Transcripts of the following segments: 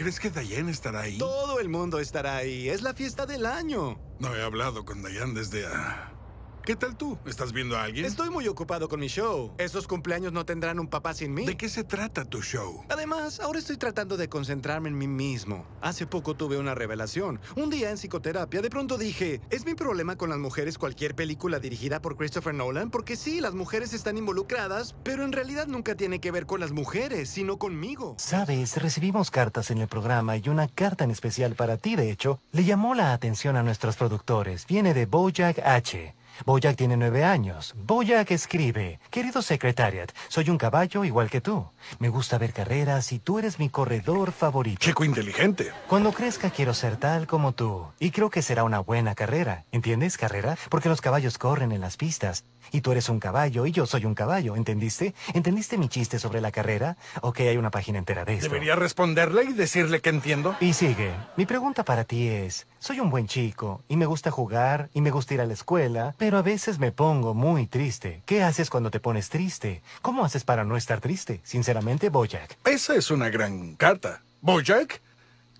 ¿Crees que Dayan estará ahí? Todo el mundo estará ahí. Es la fiesta del año. No he hablado con Dayan desde... a. Ah, ¿Qué tal tú? ¿Estás viendo a alguien? Estoy muy ocupado con mi show. Esos cumpleaños no tendrán un papá sin mí. ¿De qué se trata tu show? Además, ahora estoy tratando de concentrarme en mí mismo. Hace poco tuve una revelación. Un día en psicoterapia, de pronto dije, ¿es mi problema con las mujeres cualquier película dirigida por Christopher Nolan? Porque sí, las mujeres están involucradas, pero en realidad nunca tiene que ver con las mujeres, sino conmigo. Sabes, recibimos cartas en el programa y una carta en especial para ti, de hecho, le llamó la atención a nuestros productores. Viene de Bojack H. Boyack tiene nueve años. Boyack escribe, querido Secretariat, soy un caballo igual que tú. Me gusta ver carreras y tú eres mi corredor favorito. Chico inteligente. Cuando crezca quiero ser tal como tú. Y creo que será una buena carrera. ¿Entiendes, carrera? Porque los caballos corren en las pistas y tú eres un caballo y yo soy un caballo, ¿entendiste? ¿Entendiste mi chiste sobre la carrera? o qué hay una página entera de esto. Debería responderle y decirle que entiendo. Y sigue. Mi pregunta para ti es, soy un buen chico y me gusta jugar y me gusta ir a la escuela, pero a veces me pongo muy triste. ¿Qué haces cuando te pones triste? ¿Cómo haces para no estar triste? Sinceramente, Boyack. Esa es una gran carta. ¿Boyack?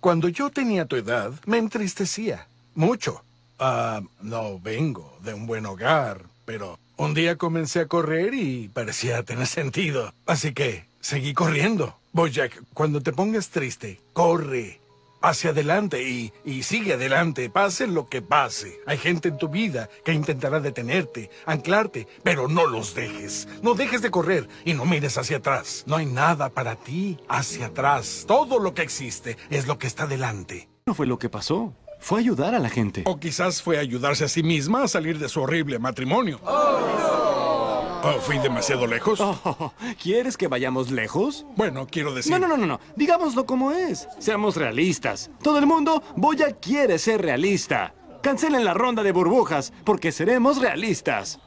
Cuando yo tenía tu edad, me entristecía. Mucho. Ah, no vengo de un buen hogar, pero un día comencé a correr y parecía tener sentido. Así que seguí corriendo. Boyack, cuando te pongas triste, corre hacia adelante y, y, sigue adelante, pase lo que pase. Hay gente en tu vida que intentará detenerte, anclarte, pero no los dejes. No dejes de correr y no mires hacia atrás. No hay nada para ti hacia atrás. Todo lo que existe es lo que está delante. No fue lo que pasó. Fue ayudar a la gente. O quizás fue ayudarse a sí misma a salir de su horrible matrimonio. Oh. oh fui demasiado lejos. Oh, ¿Quieres que vayamos lejos? Bueno, quiero decir... No, no, no, no, no. Digámoslo como es. Seamos realistas. Todo el mundo, Boya quiere ser realista. Cancelen la ronda de burbujas, porque seremos realistas.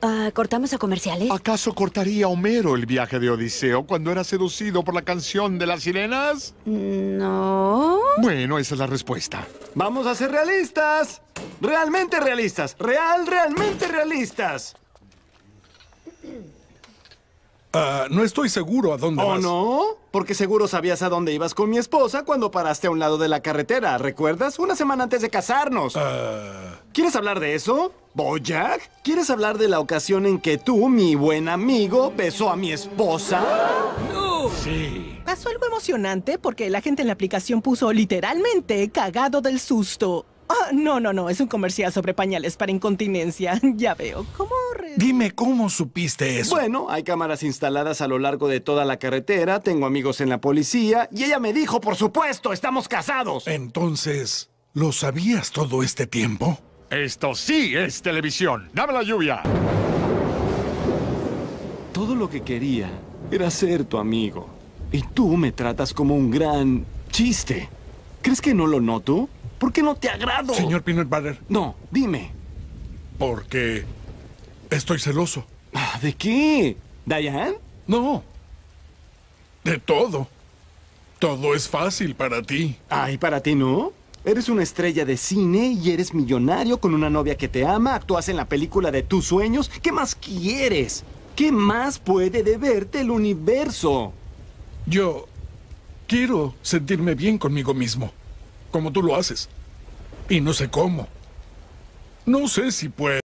Ah, ¿Cortamos a comerciales? ¿Acaso cortaría Homero el viaje de Odiseo cuando era seducido por la canción de las sirenas? Mm, no. Bueno, esa es la respuesta. Vamos a ser realistas. Realmente realistas. Real, realmente realistas. Ah, no estoy seguro a dónde ¿Oh, no? Porque seguro sabías a dónde ibas con mi esposa cuando paraste a un lado de la carretera, ¿recuerdas? Una semana antes de casarnos. Ah. ¿Quieres hablar de eso? Bojack, ¿Quieres hablar de la ocasión en que tú, mi buen amigo, besó a mi esposa? Sí. Pasó algo emocionante porque la gente en la aplicación puso literalmente cagado del susto. Ah, no, no, no, es un comercial sobre pañales para incontinencia. Ya veo, ¿cómo? Dime, ¿cómo supiste eso? Bueno, hay cámaras instaladas a lo largo de toda la carretera, tengo amigos en la policía, y ella me dijo, por supuesto, estamos casados. Entonces, ¿lo sabías todo este tiempo? Esto sí es televisión. Dame la lluvia. Todo lo que quería era ser tu amigo. Y tú me tratas como un gran chiste. ¿Crees que no lo noto? ¿Por qué no te agrado? Señor Peanut No, dime. Porque estoy celoso. Ah, ¿De qué? ¿Diane? No. De todo. Todo es fácil para ti. Ay, para ti no? Eres una estrella de cine y eres millonario con una novia que te ama, actúas en la película de tus sueños. ¿Qué más quieres? ¿Qué más puede deberte el universo? Yo quiero sentirme bien conmigo mismo, como tú lo haces. Y no sé cómo. No sé si puedo.